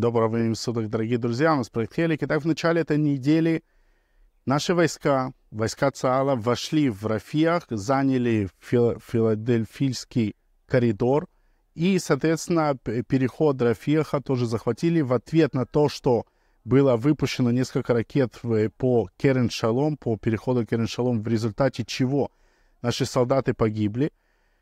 Доброго времени суток, дорогие друзья. У нас проект Хелик. Итак, в начале этой недели наши войска, войска ЦАЛа, вошли в Рафиях, заняли Фил- Филадельфийский коридор и, соответственно, переход Рафиаха тоже захватили в ответ на то, что было выпущено несколько ракет по Керен-Шалом, по переходу Керен-Шалом, в результате чего наши солдаты погибли,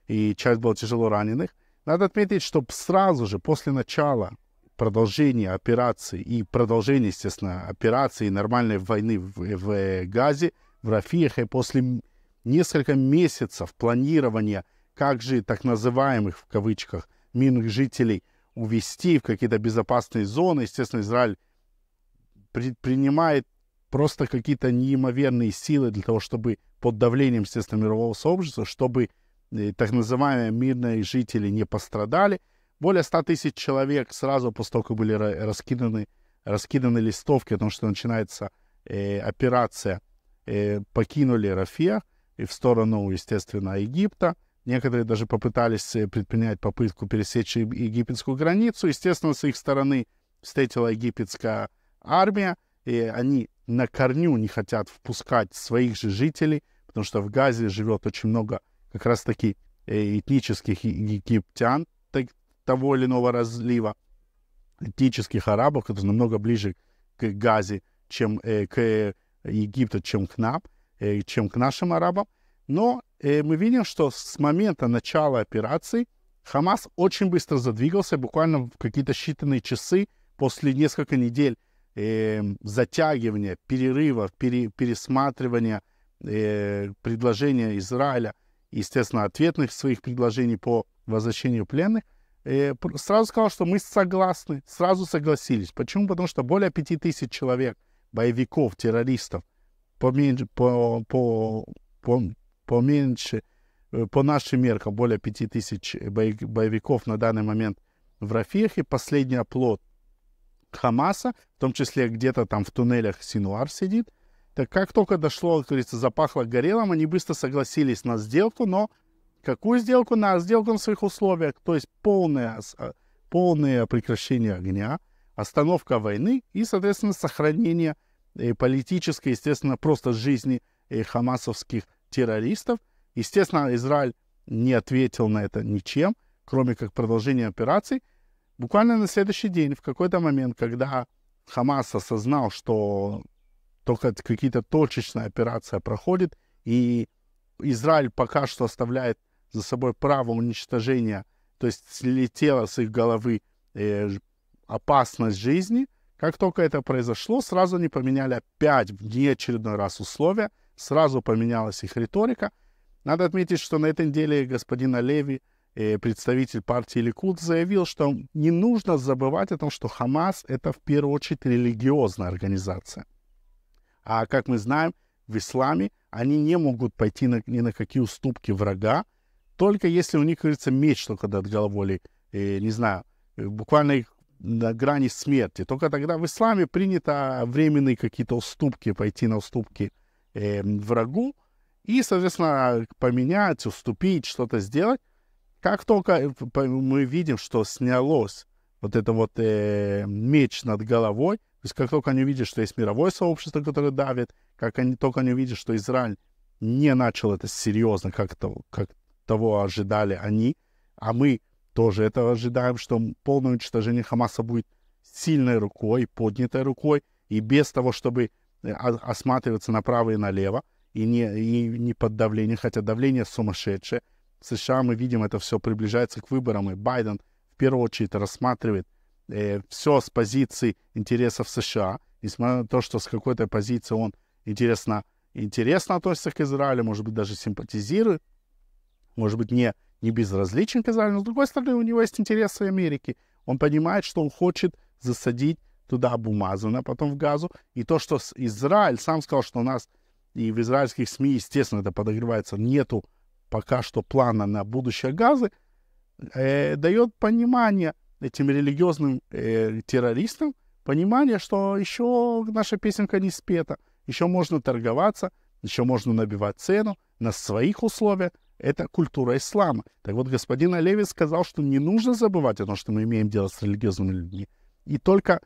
и часть была тяжело раненых. Надо отметить, что сразу же после начала продолжение операции и продолжение, естественно, операции нормальной войны в, в Газе, в Рафиях, и после нескольких месяцев планирования, как же так называемых, в кавычках, мирных жителей увести в какие-то безопасные зоны, естественно, Израиль предпринимает просто какие-то неимоверные силы для того, чтобы под давлением, естественно, мирового сообщества, чтобы э, так называемые мирные жители не пострадали – более 100 тысяч человек сразу после того, как были раскиданы, раскиданы листовки о том, что начинается э, операция, э, покинули Рафия и в сторону, естественно, Египта. Некоторые даже попытались э, предпринять попытку пересечь египетскую границу. Естественно, с их стороны встретила египетская армия, и они на корню не хотят впускать своих же жителей, потому что в Газе живет очень много как раз-таки э, этнических египтян, того или иного разлива этнических арабов, которые намного ближе к Газе, чем э, к э, Египту, чем к нам, э, чем к нашим арабам. Но э, мы видим, что с момента начала операции Хамас очень быстро задвигался, буквально в какие-то считанные часы, после нескольких недель э, затягивания, перерыва, пере, пересматривания э, предложения Израиля, естественно, ответных своих предложений по возвращению пленных – сразу сказал, что мы согласны, сразу согласились. Почему? Потому что более 5000 человек, боевиков, террористов, поменьше, по, по, по, поменьше, э, по нашим меркам, более 5000 боевиков на данный момент в Рафихе. Последний оплот Хамаса, в том числе где-то там в туннелях Синуар сидит. Так как только дошло, как говорится, запахло горелым, они быстро согласились на сделку, но Какую сделку? На сделку на своих условиях. То есть полное, э, полное прекращение огня, остановка войны и, соответственно, сохранение э, политической, естественно, просто жизни э, хамасовских террористов. Естественно, Израиль не ответил на это ничем, кроме как продолжение операций. Буквально на следующий день, в какой-то момент, когда Хамас осознал, что только какие-то точечные операции проходят, и Израиль пока что оставляет за собой право уничтожения, то есть слетела с их головы э, опасность жизни. Как только это произошло, сразу они поменяли опять в неочередной раз условия, сразу поменялась их риторика. Надо отметить, что на этой неделе господин Леви, э, представитель партии Ликуд, заявил, что не нужно забывать о том, что Хамас — это в первую очередь религиозная организация. А как мы знаем, в исламе они не могут пойти на, ни на какие уступки врага, только если у них, кажется, меч только над головой, или, не знаю, э, буквально на грани смерти. Только тогда в исламе принято временные какие-то уступки, пойти на уступки э, врагу и, соответственно, поменять, уступить, что-то сделать. Как только э, мы видим, что снялось вот это вот э, меч над головой, то есть как только они увидят, что есть мировое сообщество, которое давит, как они только они увидят, что Израиль не начал это серьезно, как это, как того ожидали они, а мы тоже этого ожидаем, что полное уничтожение Хамаса будет сильной рукой, поднятой рукой, и без того, чтобы э, осматриваться направо и налево, и не, и не под давлением, хотя давление сумасшедшее. В США мы видим, это все приближается к выборам, и Байден в первую очередь рассматривает э, все с позиции интересов США, несмотря на то, что с какой-то позиции он интересно, интересно относится к Израилю, может быть, даже симпатизирует может быть, не, не безразличен к Израилю, но, с другой стороны, у него есть интересы Америки. Он понимает, что он хочет засадить туда Бумазана, потом в Газу. И то, что Израиль сам сказал, что у нас и в израильских СМИ, естественно, это подогревается, нету пока что плана на будущее Газы, э, дает понимание этим религиозным э, террористам, понимание, что еще наша песенка не спета, еще можно торговаться, еще можно набивать цену на своих условиях, это культура ислама. Так вот, господин Олеви сказал, что не нужно забывать о том, что мы имеем дело с религиозными людьми. И только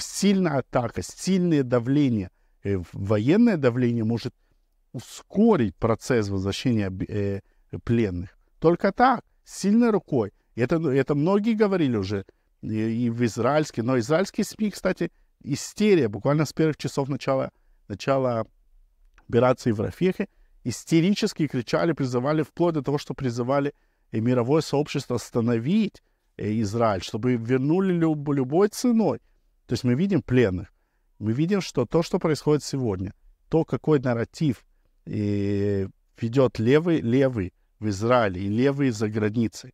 сильная атака, сильное давление, э, военное давление может ускорить процесс возвращения э, пленных. Только так, сильной рукой. Это, это многие говорили уже и, и в израильские, но израильские СМИ, кстати, истерия буквально с первых часов начала, начала операции в Рафехе, истерически кричали, призывали, вплоть до того, что призывали и «Э, мировое сообщество остановить э, Израиль, чтобы вернули люб, любой ценой. То есть мы видим пленных, мы видим, что то, что происходит сегодня, то, какой нарратив и э, ведет левый, левый в Израиле и левые за границей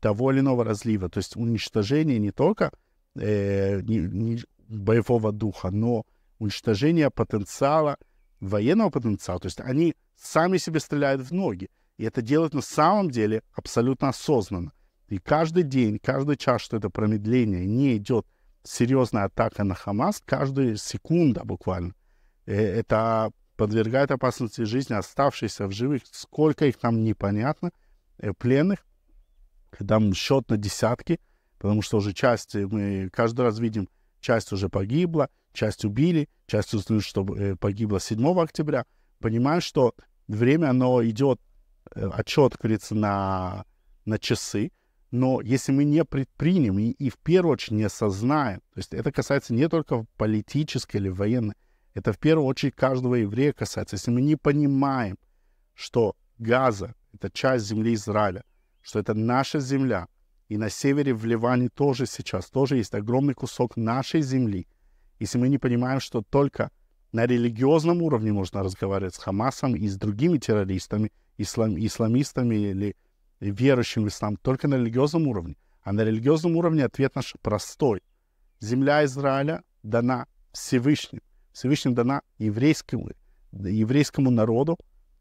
того или иного разлива, то есть уничтожение не только э, не, не боевого духа, но уничтожение потенциала – военного потенциала. То есть они сами себе стреляют в ноги. И это делают на самом деле абсолютно осознанно. И каждый день, каждый час, что это промедление, не идет серьезная атака на Хамас, каждая секунда буквально, э, это подвергает опасности жизни оставшихся в живых, сколько их там непонятно, э, пленных, там счет на десятки, потому что уже часть, мы каждый раз видим, часть уже погибла, часть убили, часть узнают, что э, погибла 7 октября. Понимаю, что время, оно идет, э, отчет, как говорится, на, на часы, но если мы не предпримем и, и в первую очередь не осознаем, то есть это касается не только политической или военной, это в первую очередь каждого еврея касается. Если мы не понимаем, что Газа — это часть земли Израиля, что это наша земля, и на севере в Ливане тоже сейчас, тоже есть огромный кусок нашей земли — если мы не понимаем, что только на религиозном уровне можно разговаривать с Хамасом и с другими террористами, ислам, исламистами или верующим в ислам, только на религиозном уровне. А на религиозном уровне ответ наш простой. Земля Израиля дана Всевышним. Всевышним дана еврейскому, еврейскому народу.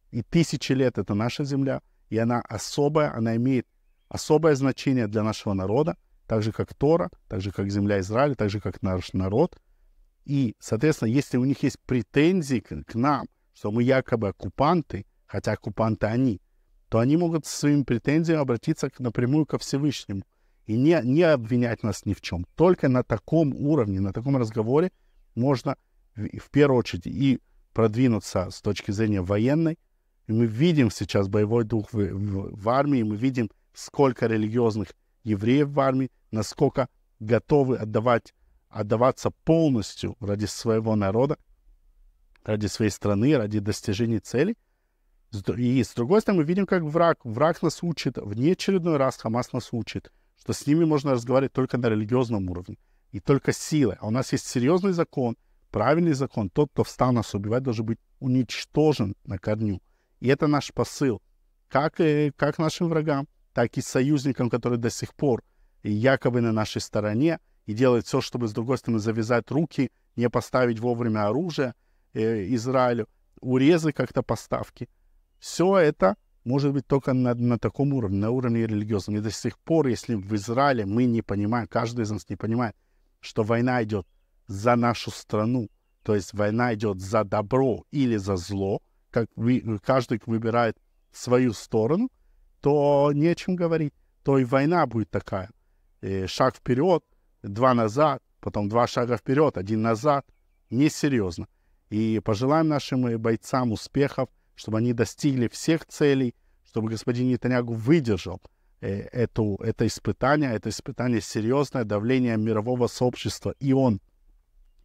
И тысячи лет это наша земля. И она особая, она имеет особое значение для нашего народа, так же как Тора, так же как земля Израиля, так же как наш народ – и, соответственно, если у них есть претензии к, к нам, что мы якобы оккупанты, хотя оккупанты они, то они могут со своими претензиями обратиться к, напрямую ко Всевышнему и не, не обвинять нас ни в чем. Только на таком уровне, на таком разговоре можно в, в первую очередь и продвинуться с точки зрения военной. И мы видим сейчас боевой дух в, в, в армии, мы видим, сколько религиозных евреев в армии, насколько готовы отдавать отдаваться полностью ради своего народа, ради своей страны, ради достижения целей. И с другой стороны, мы видим, как враг. Враг нас учит, в неочередной раз Хамас нас учит, что с ними можно разговаривать только на религиозном уровне и только силой. А у нас есть серьезный закон, правильный закон. Тот, кто встал нас убивать, должен быть уничтожен на корню. И это наш посыл. Как, э, как нашим врагам, так и союзникам, которые до сих пор якобы на нашей стороне – и делает все, чтобы, с другой стороны, завязать руки, не поставить вовремя оружие э, Израилю, урезы как-то поставки. Все это может быть только на, на таком уровне, на уровне религиозном. И до сих пор, если в Израиле мы не понимаем, каждый из нас не понимает, что война идет за нашу страну, то есть война идет за добро или за зло, как вы, каждый выбирает свою сторону, то нечем говорить. То и война будет такая. Э, шаг вперед, два назад, потом два шага вперед, один назад. Несерьезно. И пожелаем нашим бойцам успехов, чтобы они достигли всех целей, чтобы господин Нетаньягу выдержал э, эту, это испытание. Это испытание серьезное, давление мирового сообщества. И он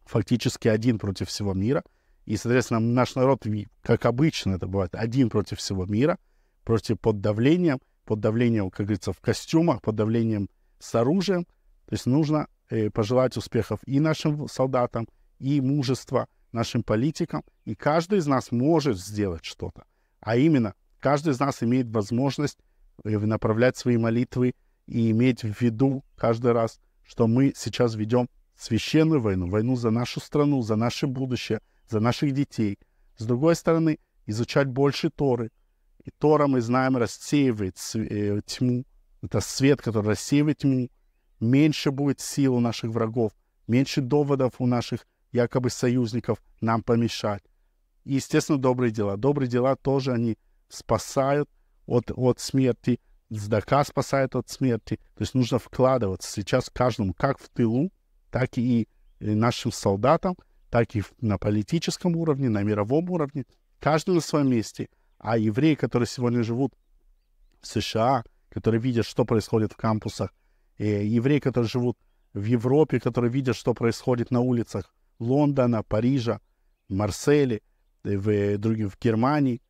фактически один против всего мира. И, соответственно, наш народ, как обычно это бывает, один против всего мира, против под давлением, под давлением, как говорится, в костюмах, под давлением с оружием – то есть нужно э, пожелать успехов и нашим солдатам, и мужества нашим политикам. И каждый из нас может сделать что-то. А именно, каждый из нас имеет возможность э, направлять свои молитвы и иметь в виду каждый раз, что мы сейчас ведем священную войну, войну за нашу страну, за наше будущее, за наших детей. С другой стороны, изучать больше Торы. И Тора, мы знаем, рассеивает э, тьму. Это свет, который рассеивает тьму, меньше будет сил у наших врагов, меньше доводов у наших якобы союзников нам помешать. И, естественно, добрые дела. Добрые дела тоже они спасают от, от смерти, сдака спасает от смерти. То есть нужно вкладываться сейчас каждому, как в тылу, так и э, нашим солдатам, так и на политическом уровне, на мировом уровне. Каждый на своем месте. А евреи, которые сегодня живут в США, которые видят, что происходит в кампусах – Э, евреи, которые живут в Европе, которые видят, что происходит на улицах Лондона, Парижа, Марселе, э, в, э, других, в Германии,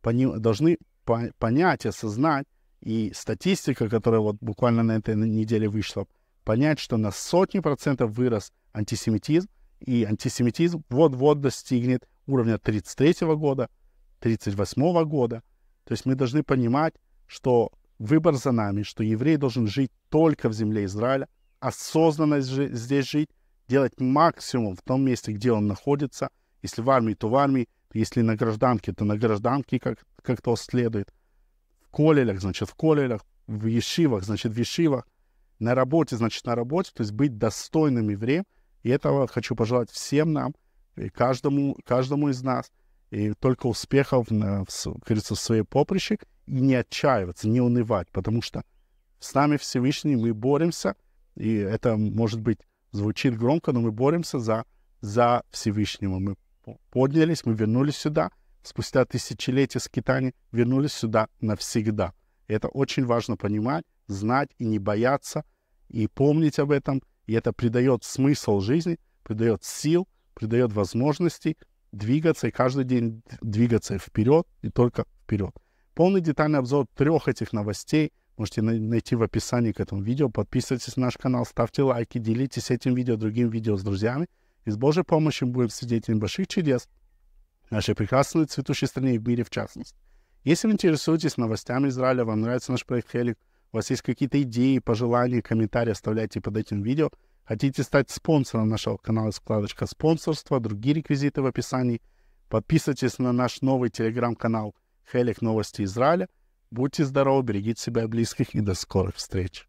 пони, должны по, понять, осознать, и статистика, которая вот буквально на этой неделе вышла, понять, что на сотни процентов вырос антисемитизм, и антисемитизм вот-вот достигнет уровня 33 года, 38 года. То есть мы должны понимать, что выбор за нами, что еврей должен жить только в земле Израиля, осознанно здесь жить, делать максимум в том месте, где он находится. Если в армии, то в армии. Если на гражданке, то на гражданке, как, как то следует. В колелях, значит, в колелях. В ешивах, значит, в ешивах. На работе, значит, на работе. То есть быть достойным евреем. И этого хочу пожелать всем нам, и каждому, каждому из нас. И только успехов, на, в, кажется, в своей поприще и не отчаиваться, не унывать, потому что с нами Всевышний, мы боремся, и это, может быть, звучит громко, но мы боремся за, за Всевышнего. Мы поднялись, мы вернулись сюда, спустя тысячелетия скитаний вернулись сюда навсегда. это очень важно понимать, знать и не бояться, и помнить об этом. И это придает смысл жизни, придает сил, придает возможности двигаться, и каждый день двигаться вперед и только вперед. Полный детальный обзор трех этих новостей можете найти в описании к этому видео. Подписывайтесь на наш канал, ставьте лайки, делитесь этим видео другим видео с друзьями. И с Божьей помощью будем свидетелями больших чудес в нашей прекрасной цветущей стране и в мире в частности. Если вы интересуетесь новостями Израиля, вам нравится наш проект Хелик, у вас есть какие-то идеи, пожелания, комментарии, оставляйте под этим видео. Хотите стать спонсором нашего канала, вкладочка спонсорства, другие реквизиты в описании. Подписывайтесь на наш новый телеграм-канал – Хелик новости Израиля. Будьте здоровы, берегите себя и близких и до скорых встреч.